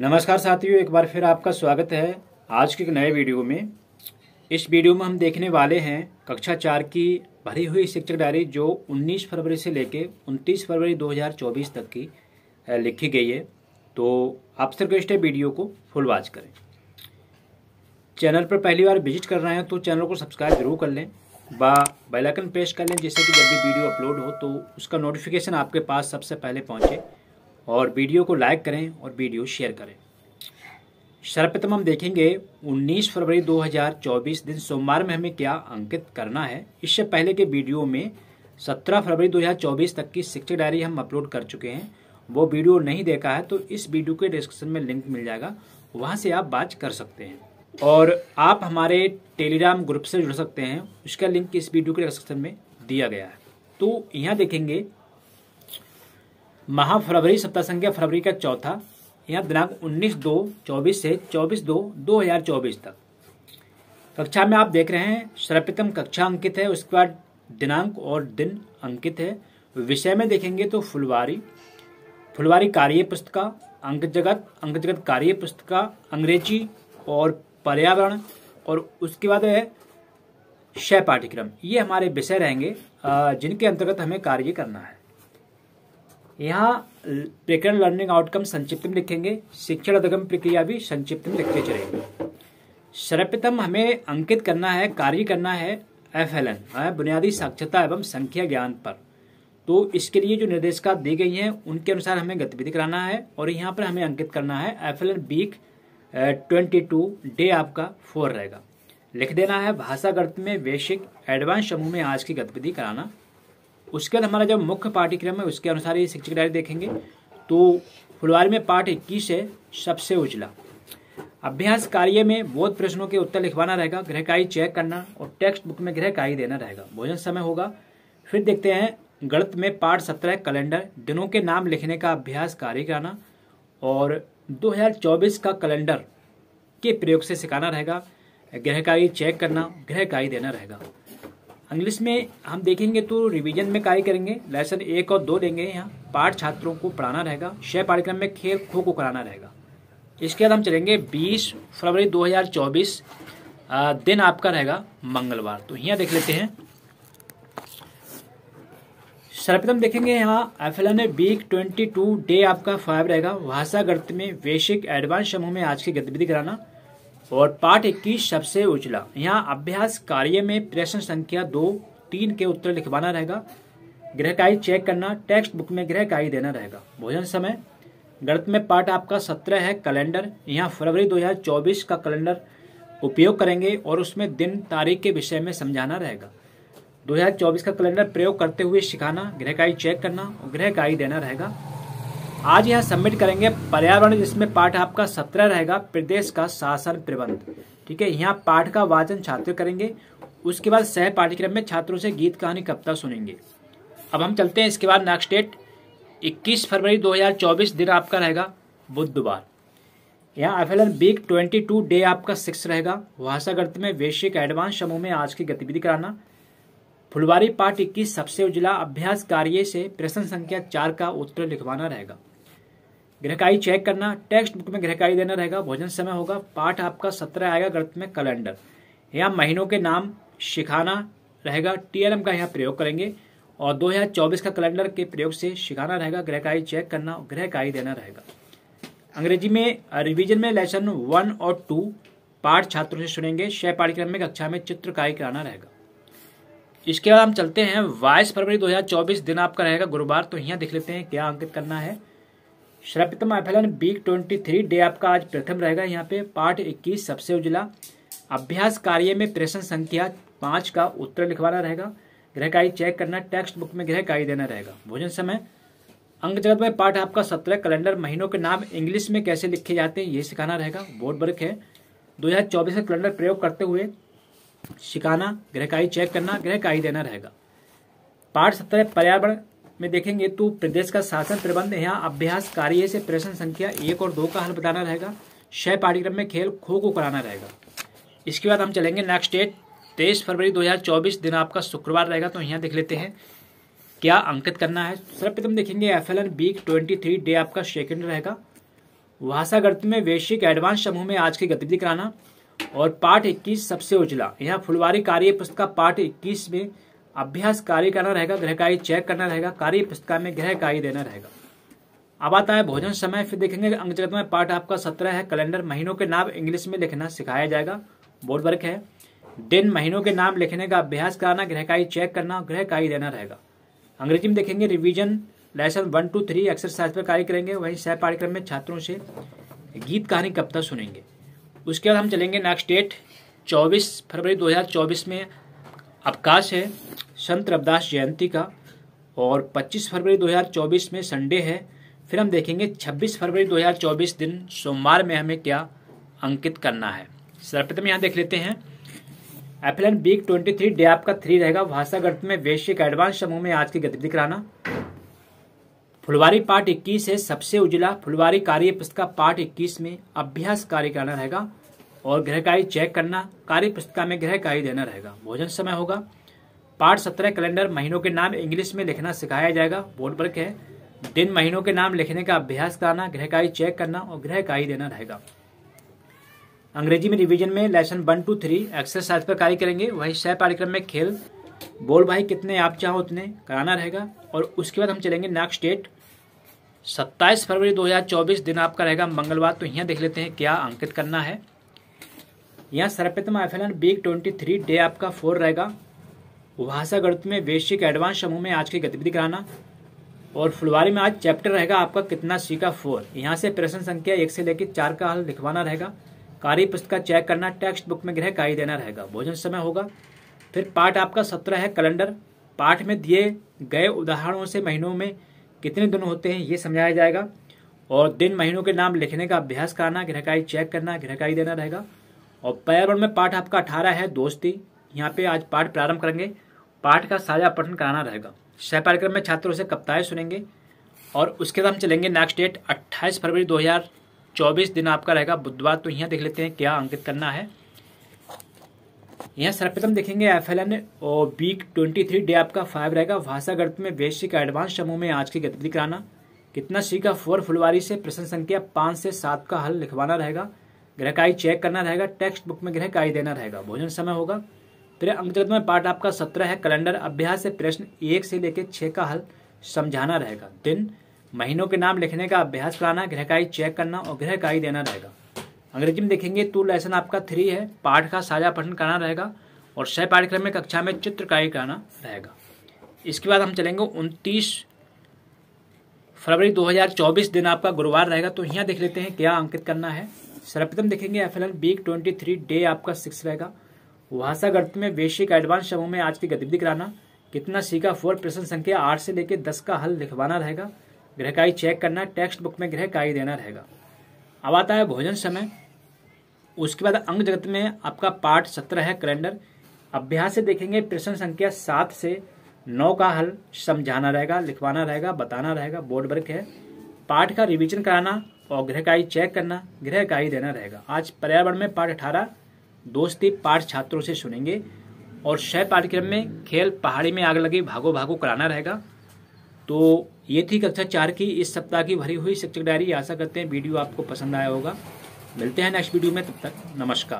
नमस्कार साथियों एक बार फिर आपका स्वागत है आज के नए वीडियो में इस वीडियो में हम देखने वाले हैं कक्षा चार की भरी हुई शिक्षक डायरी जो 19 फरवरी से लेकर 29 फरवरी 2024 तक की लिखी गई है तो आपसे रिक्वेस्ट है वीडियो को फुल वॉच करें चैनल पर पहली बार विजिट कर रहे हैं तो चैनल को सब्सक्राइब जरूर कर लें बा बेलाइकन प्रेस कर लें जिससे कि जब भी वीडियो अपलोड हो तो उसका नोटिफिकेशन आपके पास सबसे पहले पहुँचे और वीडियो को लाइक करें और वीडियो शेयर करें सर्वप्रथम हम देखेंगे 19 फरवरी 2024 दिन सोमवार में हमें क्या अंकित करना है इससे पहले के वीडियो में 17 फरवरी 2024 तक की शिक्षक डायरी हम अपलोड कर चुके हैं वो वीडियो नहीं देखा है तो इस वीडियो के डिस्क्रिप्शन में लिंक मिल जाएगा वहाँ से आप बात कर सकते हैं और आप हमारे टेलीग्राम ग्रुप से जुड़ सकते हैं उसका लिंक इस वीडियो के डिस्क्रिप्शन में दिया गया है तो यहाँ देखेंगे महा फरवरी सप्ताह संख्या फरवरी का चौथा यहाँ दिनांक 19 दो 24 से 24 दो 2024 तक कक्षा में आप देख रहे हैं सर्वप्रथम कक्षा अंकित है उसके बाद दिनांक और दिन अंकित है विषय में देखेंगे तो फुलवारी फुलवारी कार्य पुस्तिका अंक जगत अंक जगत कार्य पुस्तिका अंग्रेजी और पर्यावरण और उसके बाद है शय पाठ्यक्रम ये हमारे विषय रहेंगे जिनके अंतर्गत हमें कार्य करना है यहाँ प्रकरण लर्निंग आउटकम संक्षिप्त में लिखेंगे शिक्षण अधिगम प्रक्रिया भी संक्षिप्त में लिखते चलेंगे सर्वप्रथम हमें अंकित करना है कार्य करना है एफ एल एन बुनियादी साक्षरता एवं संख्या ज्ञान पर तो इसके लिए जो निर्देशिका दी गई हैं उनके अनुसार हमें गतिविधि कराना है और यहाँ पर हमें अंकित करना है F L N week twenty two day आपका फोर रहेगा लिख देना है भाषा गर्त में वैश्विक एडवांस समूह में आज की गतिविधि कराना उसके बाद हमारा जब मुख्य पाठ्यक्रम है उसके अनुसार ये शिक्षक डायरी देखेंगे तो फुलवारी में पाठ इक्कीस है सबसे उजला अभ्यास कार्य में बोध प्रश्नों के उत्तर लिखवाना रहेगा गृहकारी चेक करना और टेक्स्ट बुक में गृहकारी देना रहेगा भोजन समय होगा फिर देखते हैं गणित में पाठ सत्रह कैलेंडर दिनों के नाम लिखने का अभ्यास कार्य कराना और 2024 का कैलेंडर के प्रयोग से सिखाना रहेगा गृहकारी चेक करना गृहकारी देना रहेगा इंग्लिश में हम देखेंगे तो रिवीजन में कार्य करेंगे लेसन एक और दो देंगे यहाँ पाठ छात्रों को पढ़ाना रहेगा छः पाठ्यक्रम में खेल खो को कराना रहेगा इसके बाद हम चलेंगे 20 फरवरी 2024 दिन आपका रहेगा मंगलवार तो यहाँ देख लेते हैं सर्वप्रथम देखेंगे यहाँ एफ एल में वीक ट्वेंटी डे आपका फाइव रहेगा भाषा गर्त में वैश्विक एडवांस समूह में आज की गतिविधि कराना और पाठ 21 सबसे उजला यहाँ अभ्यास कार्य में प्रश्न संख्या दो तीन के उत्तर लिखवाना रहेगा गृहकारी चेक करना टेक्स्ट बुक में गृहकारी देना रहेगा भोजन समय गणित में पाठ आपका सत्रह है कैलेंडर यहाँ फरवरी 2024 का कैलेंडर उपयोग करेंगे और उसमें दिन तारीख के विषय में समझाना रहेगा 2024 का कैलेंडर प्रयोग करते हुए सिखाना गृहकारी चेक करना और गृहकारी देना रहेगा आज यहाँ सबमिट करेंगे पर्यावरण जिसमें पाठ आपका सत्रह रहेगा प्रदेश का शासन प्रबंध ठीक है यहाँ पाठ का वाचन छात्र करेंगे उसके बाद सह पाठ्यक्रम में छात्रों से गीत कहानी कविता सुनेंगे अब हम चलते हैं इसके बाद नेक्स्ट डेट 21 फरवरी 2024 दिन आपका रहेगा बुधवार यहाँ F L N week twenty two day आपका सिक्स रहेगा वहासागर्त में वैश्विक एडवांस समूह में आज की गतिविधि कराना फुलवारी पाठ इक्कीस सबसे उजला अभ्यास कार्य से प्रश्न संख्या चार का उत्तर लिखवाना रहेगा ग्रहकारी चेक करना टेक्स्ट बुक में ग्रहकारी देना रहेगा भोजन समय होगा पाठ आपका सत्रह आएगा गर्त में कैलेंडर यहाँ महीनों के नाम सिखाना रहेगा टीएलएम का यहाँ प्रयोग करेंगे और 2024 का कैलेंडर के प्रयोग से सिखाना रहेगा ग्रहकारी चेक करना ग्रहकारी देना रहेगा अंग्रेजी में रिविजन में लेसन वन और टू पाठ छात्रों से सुनेंगे शय पाठ्यक्रम में कक्षा में चित्रकारी कराना रहेगा इसके बाद हम चलते हैं बाईस फरवरी 2024 दिन आपका रहेगा गुरुवार तो यहाँ देख लेते हैं क्या अंकित करना है श्रपितम आफेलन बीक ट्वेंटी थ्री डे आपका आज प्रथम रहेगा यहाँ पे पार्ट इक्कीस सबसे उजला अभ्यास कार्य में प्रश्न संख्या पाँच का उत्तर लिखवाना रहेगा ग्रहकारी चेक करना टेक्स्ट बुक में ग्रहकारी देना रहेगा भोजन समय अंग जगत में पाठ आपका सत्रह कैलेंडर महीनों के नाम इंग्लिश में कैसे लिखे जाते हैं ये सिखाना रहेगा बोर्ड वर्क है दो हजार चौबीस का कैलेंडर प्रयोग करते हुए सिखाना ग्रहकारी चेक करना ग्रहकारी देना रहेगा पाठ सत्रह पर्यावरण में देखेंगे तो प्रदेश का शासन प्रबंध यहाँ अभ्यास कार्य से प्रश्न संख्या एक और दो का हल बताना रहेगा छह पाठ्यक्रम में खेल खो को कराना रहेगा इसके बाद हम चलेंगे नेक्स्ट डेट तेईस फरवरी 2024 दिन आपका शुक्रवार रहेगा तो यहाँ देख लेते हैं क्या अंकित करना है सर्वप्रथम देखेंगे एफ एल डे आपका सेकेंड रहेगा भाषा गणित में वैश्विक एडवांस समूह में आज की गतिविधि कराना और पाठ 21 सबसे उजला यहाँ फुलवारी कार्य पुस्तक पाठ 21 में अभ्यास कार्य करना रहेगा गृह कार्य चेक करना रहेगा कार्य पुस्तिका में गृह कार्य देना रहेगा अब आता है भोजन समय फिर देखेंगे अंग जगत में पार्ट आपका सत्रह है कैलेंडर महीनों के नाम इंग्लिश में लिखना सिखाया जाएगा बोर्ड वर्क है दिन महीनों के नाम लिखने का अभ्यास कराना कार्य चेक करना कार्य देना रहेगा अंग्रेजी में देखेंगे revision lesson one two three exercise पर कार्य करेंगे वहीं सह पाठ्यक्रम में छात्रों से गीत कहानी कविता सुनेंगे उसके बाद हम चलेंगे नेक्स्ट डेट 24 फरवरी 2024 में अवकाश है संत रविदास जयंती का और 25 फरवरी 2024 में संडे है फिर हम देखेंगे 26 फरवरी 2024 दिन सोमवार में हमें क्या अंकित करना है सर्वप्रथम यहाँ देख लेते हैं एफिलन बीक 23 थ्री डे आपका थ्री रहेगा भाषा में वैश्विक एडवांस समूह में आज की गतिविधि कराना फुलवारी पार्ट 21 है सबसे उजला फुलवारी कार्य पुस्तक पार्ट 21 में अभ्यास कार्य कराना रहेगा और कार्य चेक करना कार्य पुस्तिका में कार्य देना रहेगा भोजन समय होगा पाठ सत्रह कैलेंडर महीनों के नाम इंग्लिश में लिखना सिखाया जाएगा बोर्ड वर्क है दिन महीनों के नाम लिखने का अभ्यास कराना कार्य चेक करना और कार्य देना रहेगा अंग्रेजी में रिवीजन में lesson one two three exercise पर कार्य करेंगे वही सह पाठ्यक्रम में खेल बोल भाई कितने आप चाहो उतने कराना रहेगा और उसके बाद हम चलेंगे नेक्स्ट डेट 27 फरवरी 2024 दिन आपका रहेगा मंगलवार तो यहाँ देख लेते हैं क्या अंकित करना है यहाँ सर्वप्रथम सर्पितमाफेलन बीक ट्वेंटी थ्री डे आपका फोर रहेगा उपहासा गणित में वैश्विक एडवांस समूह में आज की गतिविधि कराना और फुलवारी में आज चैप्टर रहेगा आपका कितना सी का फोर यहाँ से प्रश्न संख्या एक से लेकर चार का हल लिखवाना रहेगा कार्य पुस्तक चेक करना टेक्स्ट बुक में गृह ही देना रहेगा भोजन समय होगा फिर पाठ आपका सत्रह है कैलेंडर पाठ में दिए गए उदाहरणों से महीनों में कितने दिन होते हैं ये समझाया जाएगा और दिन महीनों के नाम लिखने का अभ्यास कराना गृहकारी चेक करना गृहकारी देना रहेगा और पर्यावरण में पाठ आपका अठारह है दोस्ती यहाँ पे आज पाठ प्रारंभ करेंगे पाठ का साझा पठन कराना रहेगा सह कार्यक्रम में छात्रों से कविताएं सुनेंगे और उसके बाद हम चलेंगे नेक्स्ट डेट 28 फरवरी 2024 दिन आपका रहेगा बुधवार तो यहाँ देख लेते हैं क्या अंकित करना है यहाँ सर्वप्रथम देखेंगे एफ एल एन और वीक ट्वेंटी थ्री डे आपका फाइव रहेगा भाषा गर्भ में वैश्य का एडवांस समूह में आज की गतिविधि कराना कितना सी का फोर फुलवारी से प्रश्न संख्या पाँच से सात का हल लिखवाना रहेगा गृह आई चेक करना रहेगा टेक्स्ट बुक में गृह कार्य देना रहेगा भोजन समय होगा फिर अंतर्गत में पार्ट आपका सत्रह है कैलेंडर अभ्यास से प्रश्न एक से लेकर छः का हल समझाना रहेगा दिन महीनों के नाम लिखने का अभ्यास कराना ग्रहकाई चेक करना और कार्य देना रहेगा अंग्रेजी में देखेंगे तो लेसन आपका थ्री है पाठ का साझा पठन कराना रहेगा और सह पाठ्यक्रम में कक्षा में चित्रकारी कराना रहेगा इसके बाद हम चलेंगे उनतीस फरवरी 2024 दिन आपका गुरुवार रहेगा तो यहाँ देख लेते हैं क्या अंकित करना है सर्वप्रथम देखेंगे एफ एल बीक डे आपका सिक्स रहेगा वहासा गर्त में बेसिक एडवांस समूह में आज की गतिविधि कराना कितना सीखा फोर प्रश्न संख्या आठ से लेकर दस का हल लिखवाना रहेगा ग्रहकाई चेक करना टेक्स्ट बुक में ग्रहकाई देना रहेगा अब आता है भोजन समय उसके बाद अंग जगत में आपका पाठ सत्रह है कैलेंडर अभ्यास से देखेंगे प्रश्न संख्या सात से नौ का हल समझाना रहेगा लिखवाना रहेगा बताना रहेगा बोर्ड वर्क है पाठ का रिविजन कराना और गृह कार्य चेक करना गृह कार्य देना रहेगा आज पर्यावरण में पाठ अठारह दोस्ती पाठ छात्रों से सुनेंगे और छह पाठ्यक्रम में खेल पहाड़ी में आग लगी भागो भागो कराना रहेगा तो ये थी कक्षा चार की इस सप्ताह की भरी हुई शिक्षक डायरी आशा करते हैं वीडियो आपको पसंद आया होगा मिलते हैं नेक्स्ट वीडियो में तब तक नमस्कार